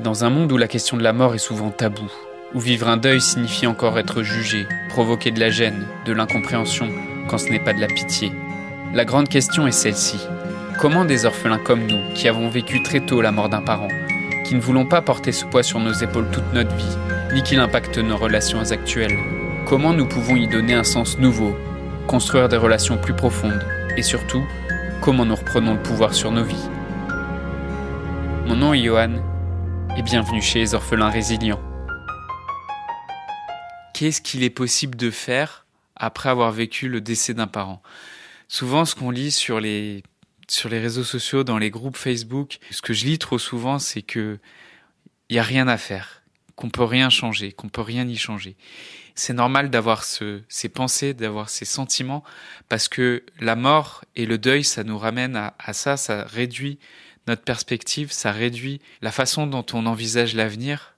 Dans un monde où la question de la mort est souvent tabou, où vivre un deuil signifie encore être jugé, provoquer de la gêne, de l'incompréhension, quand ce n'est pas de la pitié, la grande question est celle-ci. Comment des orphelins comme nous, qui avons vécu très tôt la mort d'un parent, qui ne voulons pas porter ce poids sur nos épaules toute notre vie, ni qu'il impacte nos relations actuelles, comment nous pouvons y donner un sens nouveau, construire des relations plus profondes, et surtout, comment nous reprenons le pouvoir sur nos vies Mon nom est Johan, et bienvenue chez les orphelins résilients. Qu'est-ce qu'il est possible de faire après avoir vécu le décès d'un parent Souvent, ce qu'on lit sur les, sur les réseaux sociaux, dans les groupes Facebook, ce que je lis trop souvent, c'est que il n'y a rien à faire, qu'on peut rien changer, qu'on peut rien y changer. C'est normal d'avoir ce, ces pensées, d'avoir ces sentiments, parce que la mort et le deuil, ça nous ramène à ça, ça réduit notre perspective, ça réduit la façon dont on envisage l'avenir.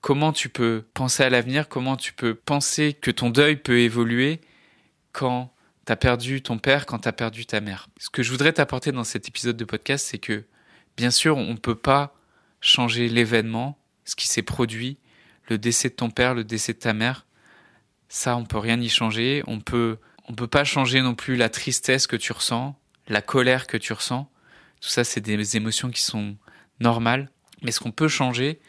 Comment tu peux penser à l'avenir, comment tu peux penser que ton deuil peut évoluer quand tu as perdu ton père, quand tu as perdu ta mère. Ce que je voudrais t'apporter dans cet épisode de podcast, c'est que, bien sûr, on ne peut pas changer l'événement, ce qui s'est produit, le décès de ton père, le décès de ta mère. Ça, on peut rien y changer. On peut, on peut pas changer non plus la tristesse que tu ressens, la colère que tu ressens. Tout ça, c'est des émotions qui sont normales. Mais ce qu'on peut changer,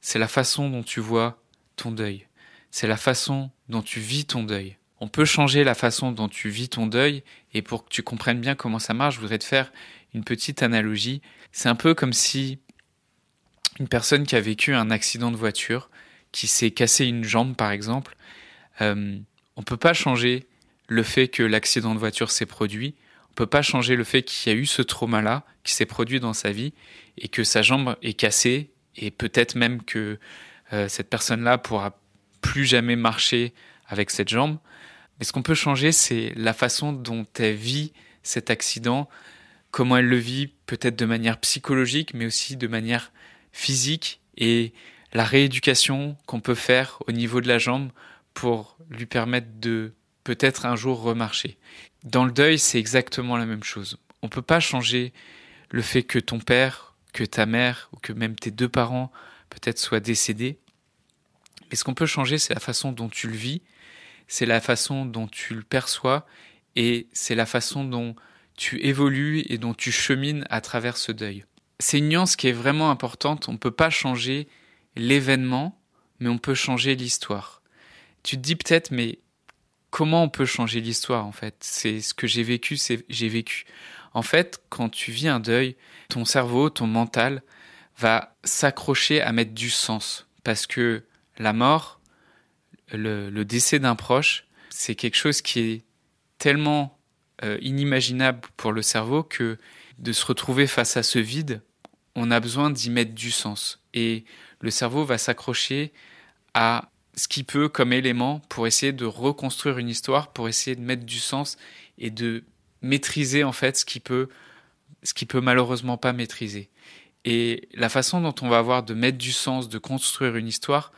c'est la façon dont tu vois ton deuil. C'est la façon dont tu vis ton deuil. On peut changer la façon dont tu vis ton deuil. Et pour que tu comprennes bien comment ça marche, je voudrais te faire une petite analogie. C'est un peu comme si une personne qui a vécu un accident de voiture, qui s'est cassé une jambe par exemple, euh, on ne peut pas changer le fait que l'accident de voiture s'est produit, on peut pas changer le fait qu'il y a eu ce trauma-là qui s'est produit dans sa vie et que sa jambe est cassée et peut-être même que euh, cette personne-là pourra plus jamais marcher avec cette jambe. Mais ce qu'on peut changer, c'est la façon dont elle vit cet accident, comment elle le vit, peut-être de manière psychologique, mais aussi de manière physique et la rééducation qu'on peut faire au niveau de la jambe pour lui permettre de peut-être un jour remarcher. Dans le deuil, c'est exactement la même chose. On ne peut pas changer le fait que ton père, que ta mère, ou que même tes deux parents peut-être soient décédés. Mais ce qu'on peut changer, c'est la façon dont tu le vis, c'est la façon dont tu le perçois, et c'est la façon dont tu évolues et dont tu chemines à travers ce deuil. C'est une nuance qui est vraiment importante. On ne peut pas changer l'événement, mais on peut changer l'histoire. Tu te dis peut-être, mais comment on peut changer l'histoire en fait C'est ce que j'ai vécu, c'est j'ai vécu. En fait, quand tu vis un deuil, ton cerveau, ton mental va s'accrocher à mettre du sens parce que la mort, le, décès d'un proche, c'est quelque chose qui est tellement euh, inimaginable pour le cerveau que de se retrouver face à ce vide, on a besoin d'y mettre du sens. Et le cerveau va s'accrocher à ce qui peut comme élément pour essayer de reconstruire une histoire, pour essayer de mettre du sens et de maîtriser en fait ce qui peut, ce peut malheureusement pas maîtriser. Et la façon dont on va avoir de mettre du sens, de construire une histoire,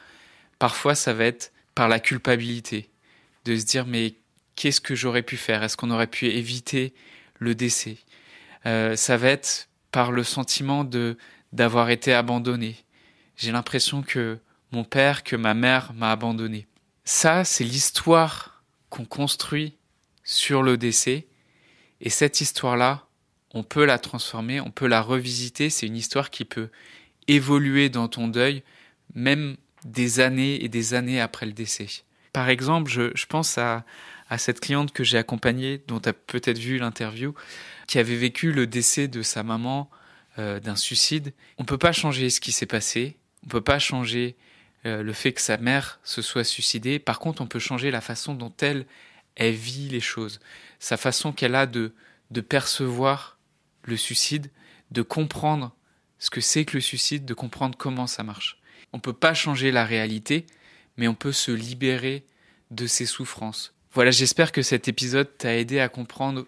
parfois ça va être par la culpabilité, de se dire mais qu'est-ce que j'aurais pu faire Est-ce qu'on aurait pu éviter le décès euh, Ça va être par le sentiment de d'avoir été abandonné. J'ai l'impression que mon père, que ma mère m'a abandonné. Ça, c'est l'histoire qu'on construit sur le décès. Et cette histoire-là, on peut la transformer, on peut la revisiter. C'est une histoire qui peut évoluer dans ton deuil, même des années et des années après le décès. Par exemple, je, pense à, cette cliente que j'ai accompagnée, dont tu as peut-être vu l'interview, qui avait vécu le décès de sa maman euh, d'un suicide. On ne peut pas changer ce qui s'est passé, on ne peut pas changer euh, le fait que sa mère se soit suicidée. Par contre, on peut changer la façon dont elle, elle vit les choses, sa façon qu'elle a de, de percevoir le suicide, de comprendre ce que c'est que le suicide, de comprendre comment ça marche. On ne peut pas changer la réalité, mais on peut se libérer de ses souffrances. Voilà, j'espère que cet épisode t'a aidé à comprendre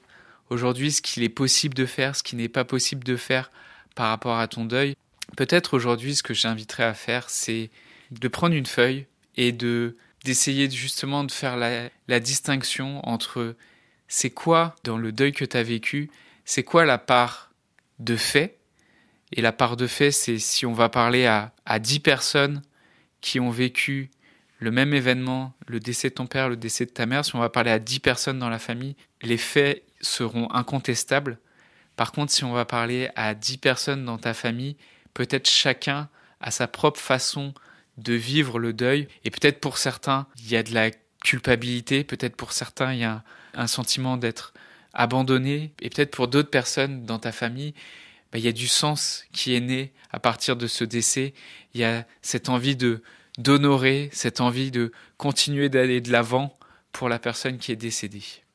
aujourd'hui ce qu'il est possible de faire, ce qui n'est pas possible de faire par rapport à ton deuil. Peut-être aujourd'hui ce que j'inviterai à faire, c'est de prendre une feuille et de d'essayer justement de faire la, distinction entre c'est quoi dans le deuil que tu as vécu, c'est quoi la part de fait, et la part de fait c'est si on va parler à, à 10 personnes qui ont vécu le même événement, le décès de ton père, le décès de ta mère, si on va parler à dix personnes dans la famille, les faits seront incontestables. Par contre, si on va parler à dix personnes dans ta famille, peut-être chacun à sa propre façon de vivre le deuil. Et peut-être pour certains, il y a de la culpabilité, peut-être pour certains, il y a un, sentiment d'être abandonné, et peut-être pour d'autres personnes dans ta famille, bah, il y a du sens qui est né à partir de ce décès, il y a cette envie de d'honorer, cette envie de continuer d'aller de l'avant pour la personne qui est décédée.